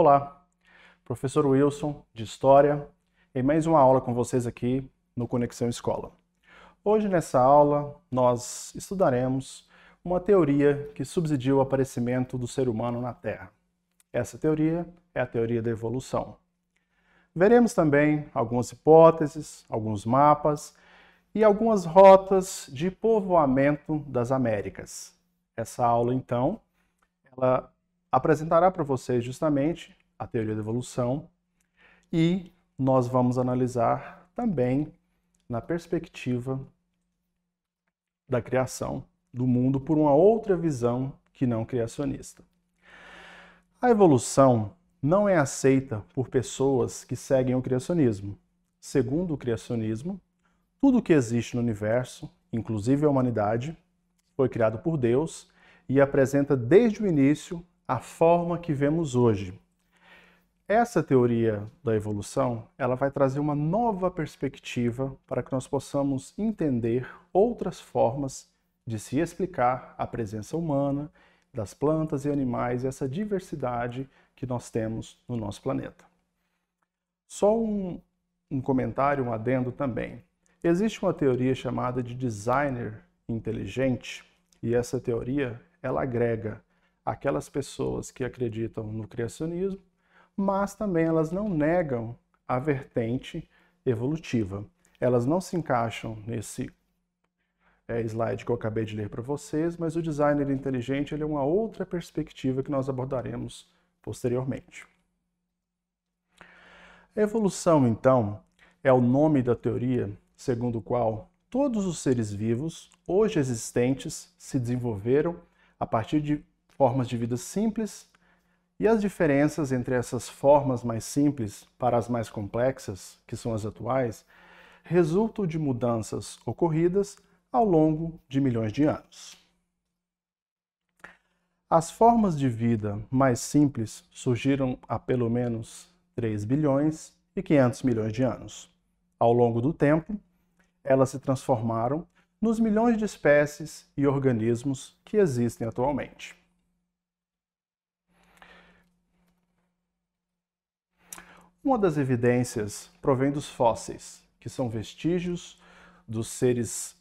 Olá, professor Wilson, de História, em mais uma aula com vocês aqui no Conexão Escola. Hoje, nessa aula, nós estudaremos uma teoria que subsidiu o aparecimento do ser humano na Terra. Essa teoria é a teoria da evolução. Veremos também algumas hipóteses, alguns mapas e algumas rotas de povoamento das Américas. Essa aula, então, ela apresentará para vocês justamente a teoria da evolução e nós vamos analisar também na perspectiva da criação do mundo por uma outra visão que não criacionista. A evolução não é aceita por pessoas que seguem o criacionismo. Segundo o criacionismo, tudo que existe no universo, inclusive a humanidade, foi criado por Deus e apresenta desde o início a forma que vemos hoje. Essa teoria da evolução, ela vai trazer uma nova perspectiva para que nós possamos entender outras formas de se explicar a presença humana, das plantas e animais e essa diversidade que nós temos no nosso planeta. Só um, um comentário, um adendo também. Existe uma teoria chamada de designer inteligente, e essa teoria ela agrega aquelas pessoas que acreditam no criacionismo, mas também elas não negam a vertente evolutiva. Elas não se encaixam nesse é, slide que eu acabei de ler para vocês, mas o designer inteligente é uma outra perspectiva que nós abordaremos posteriormente. Evolução, então, é o nome da teoria segundo o qual todos os seres vivos, hoje existentes, se desenvolveram a partir de formas de vida simples e as diferenças entre essas formas mais simples para as mais complexas, que são as atuais, resultam de mudanças ocorridas ao longo de milhões de anos. As formas de vida mais simples surgiram há pelo menos 3 bilhões e 500 milhões de anos. Ao longo do tempo, elas se transformaram nos milhões de espécies e organismos que existem atualmente. Uma das evidências provém dos fósseis, que são vestígios dos seres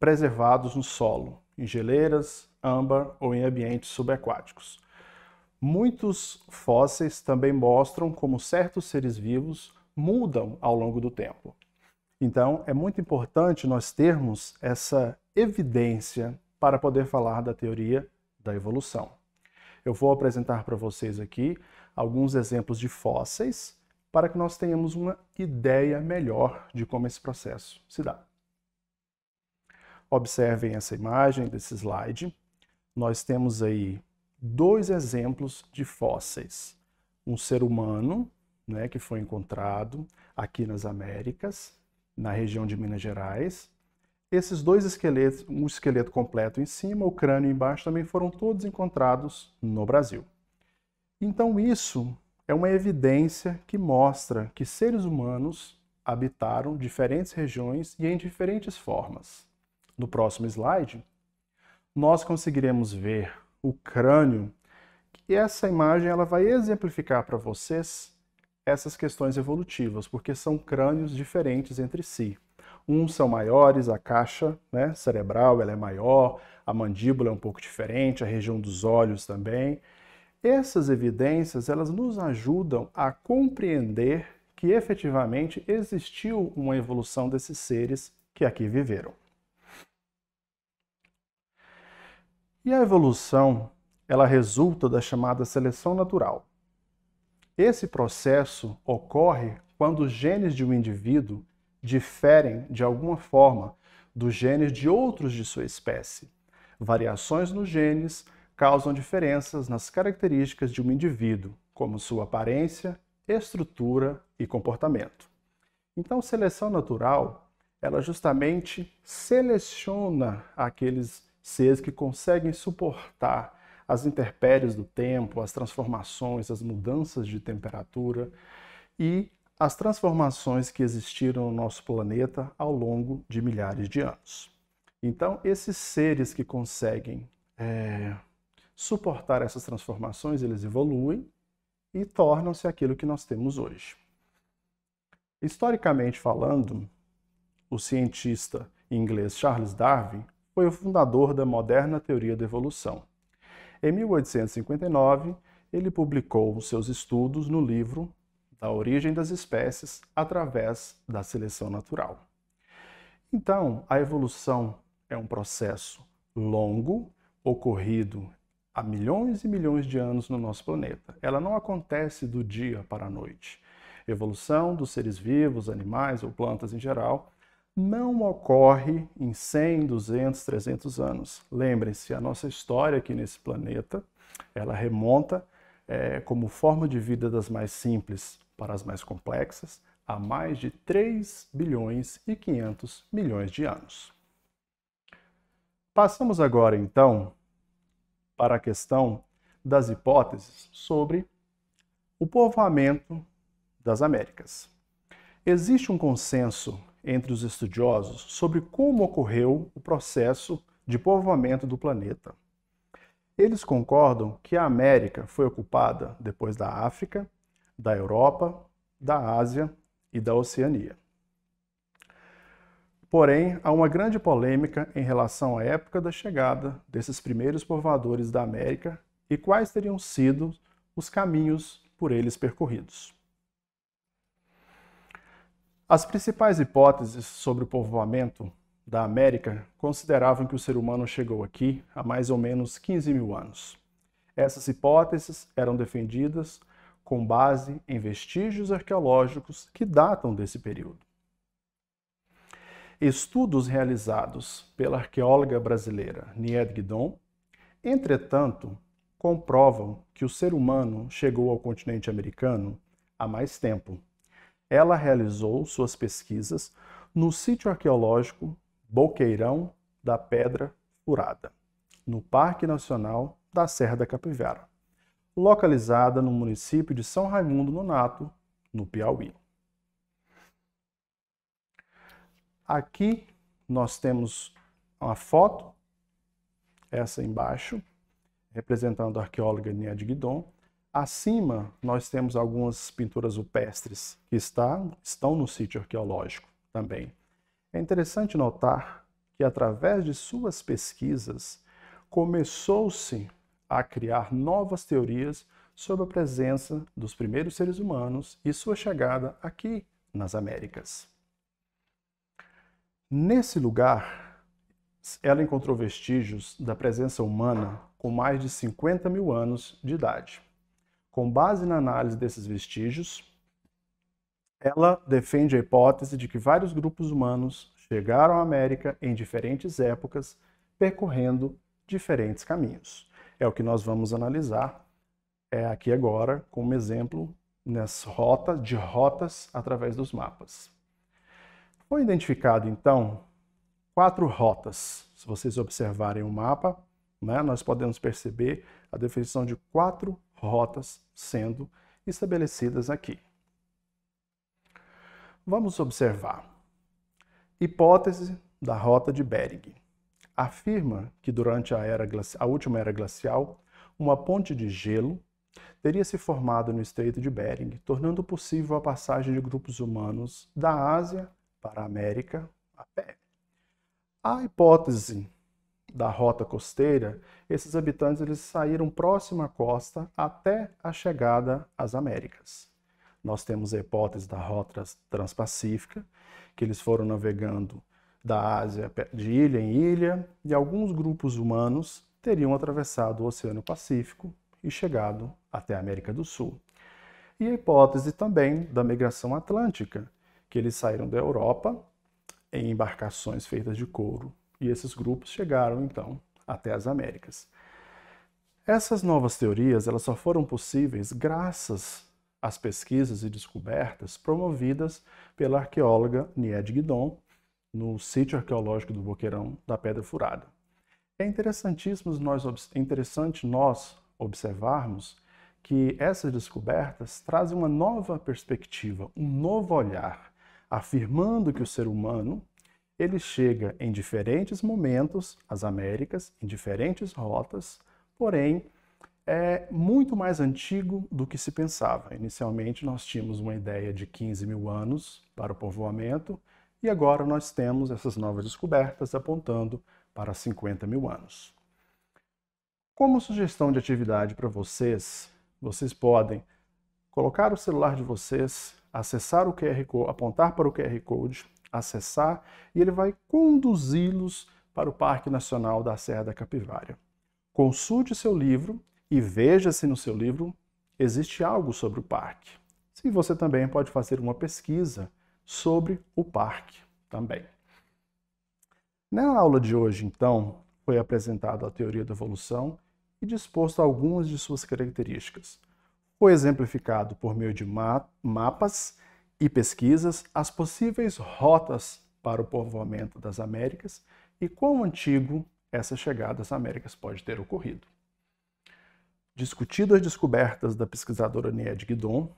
preservados no solo, em geleiras, âmbar ou em ambientes subaquáticos. Muitos fósseis também mostram como certos seres vivos mudam ao longo do tempo. Então, é muito importante nós termos essa evidência para poder falar da teoria da evolução. Eu vou apresentar para vocês aqui alguns exemplos de fósseis para que nós tenhamos uma ideia melhor de como esse processo se dá. Observem essa imagem desse slide. Nós temos aí dois exemplos de fósseis. Um ser humano, né, que foi encontrado aqui nas Américas, na região de Minas Gerais. Esses dois esqueletos, um esqueleto completo em cima, o crânio embaixo, também foram todos encontrados no Brasil. Então, isso é uma evidência que mostra que seres humanos habitaram diferentes regiões e em diferentes formas. No próximo slide, nós conseguiremos ver o crânio, e essa imagem ela vai exemplificar para vocês essas questões evolutivas, porque são crânios diferentes entre si. Uns são maiores, a caixa né, cerebral ela é maior, a mandíbula é um pouco diferente, a região dos olhos também. Essas evidências, elas nos ajudam a compreender que efetivamente existiu uma evolução desses seres que aqui viveram. E a evolução, ela resulta da chamada seleção natural. Esse processo ocorre quando os genes de um indivíduo diferem de alguma forma dos genes de outros de sua espécie. Variações nos genes causam diferenças nas características de um indivíduo, como sua aparência, estrutura e comportamento. Então, seleção natural, ela justamente seleciona aqueles seres que conseguem suportar as intempéries do tempo, as transformações, as mudanças de temperatura e as transformações que existiram no nosso planeta ao longo de milhares de anos. Então, esses seres que conseguem é, suportar essas transformações, eles evoluem e tornam-se aquilo que nós temos hoje. Historicamente falando, o cientista inglês Charles Darwin foi o fundador da moderna teoria da evolução. Em 1859, ele publicou seus estudos no livro Da Origem das Espécies através da Seleção Natural. Então, a evolução é um processo longo, ocorrido há milhões e milhões de anos no nosso planeta. Ela não acontece do dia para a noite. evolução dos seres vivos, animais ou plantas em geral, não ocorre em 100, 200, 300 anos. Lembrem-se, a nossa história aqui nesse planeta, ela remonta é, como forma de vida das mais simples para as mais complexas, há mais de 3 bilhões e 500 milhões de anos. Passamos agora, então, para a questão das hipóteses sobre o povoamento das Américas. Existe um consenso entre os estudiosos sobre como ocorreu o processo de povoamento do planeta. Eles concordam que a América foi ocupada depois da África, da Europa, da Ásia e da Oceania. Porém, há uma grande polêmica em relação à época da chegada desses primeiros povoadores da América e quais teriam sido os caminhos por eles percorridos. As principais hipóteses sobre o povoamento da América consideravam que o ser humano chegou aqui há mais ou menos 15 mil anos. Essas hipóteses eram defendidas com base em vestígios arqueológicos que datam desse período estudos realizados pela arqueóloga brasileira Nied Guidon, entretanto, comprovam que o ser humano chegou ao continente americano há mais tempo. Ela realizou suas pesquisas no sítio arqueológico Boqueirão da Pedra Furada, no Parque Nacional da Serra da Capivara, localizada no município de São Raimundo Nonato, no Piauí. Aqui nós temos uma foto, essa embaixo, representando a arqueóloga Nied Guidon. Acima nós temos algumas pinturas rupestres que está, estão no sítio arqueológico também. É interessante notar que através de suas pesquisas começou-se a criar novas teorias sobre a presença dos primeiros seres humanos e sua chegada aqui nas Américas. Nesse lugar, ela encontrou vestígios da presença humana com mais de 50 mil anos de idade. Com base na análise desses vestígios, ela defende a hipótese de que vários grupos humanos chegaram à América em diferentes épocas, percorrendo diferentes caminhos. É o que nós vamos analisar é, aqui agora, como exemplo, nas rotas de rotas através dos mapas. Foi identificado, então, quatro rotas. Se vocês observarem o mapa, né, nós podemos perceber a definição de quatro rotas sendo estabelecidas aqui. Vamos observar. Hipótese da rota de Bering. Afirma que durante a, era, a última era glacial, uma ponte de gelo teria se formado no Estreito de Bering, tornando possível a passagem de grupos humanos da Ásia para a América a pé. A hipótese da rota costeira, esses habitantes eles saíram próximo à costa até a chegada às Américas. Nós temos a hipótese da rota transpacífica, que eles foram navegando da Ásia de ilha em ilha, e alguns grupos humanos teriam atravessado o Oceano Pacífico e chegado até a América do Sul. E a hipótese também da migração atlântica, que eles saíram da Europa em embarcações feitas de couro e esses grupos chegaram então até as Américas. Essas novas teorias elas só foram possíveis graças às pesquisas e descobertas promovidas pela arqueóloga Nied Guidon no sítio arqueológico do Boqueirão da Pedra Furada. É interessantíssimo nós, é interessante nós observarmos que essas descobertas trazem uma nova perspectiva, um novo olhar afirmando que o ser humano ele chega em diferentes momentos às Américas, em diferentes rotas, porém é muito mais antigo do que se pensava. Inicialmente nós tínhamos uma ideia de 15 mil anos para o povoamento e agora nós temos essas novas descobertas apontando para 50 mil anos. Como sugestão de atividade para vocês, vocês podem colocar o celular de vocês acessar o QR Code, apontar para o QR Code, acessar e ele vai conduzi-los para o Parque Nacional da Serra da Capivara. Consulte seu livro e veja se no seu livro existe algo sobre o parque. Se você também pode fazer uma pesquisa sobre o parque também. Na aula de hoje, então, foi apresentada a teoria da evolução e disposto algumas de suas características foi exemplificado por meio de ma mapas e pesquisas as possíveis rotas para o povoamento das Américas e quão antigo essa chegada às Américas pode ter ocorrido. Discutidas as descobertas da pesquisadora Nied Guidon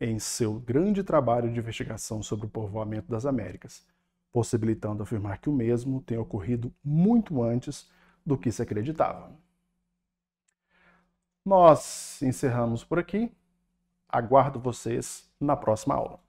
em seu grande trabalho de investigação sobre o povoamento das Américas, possibilitando afirmar que o mesmo tem ocorrido muito antes do que se acreditava. Nós encerramos por aqui. Aguardo vocês na próxima aula.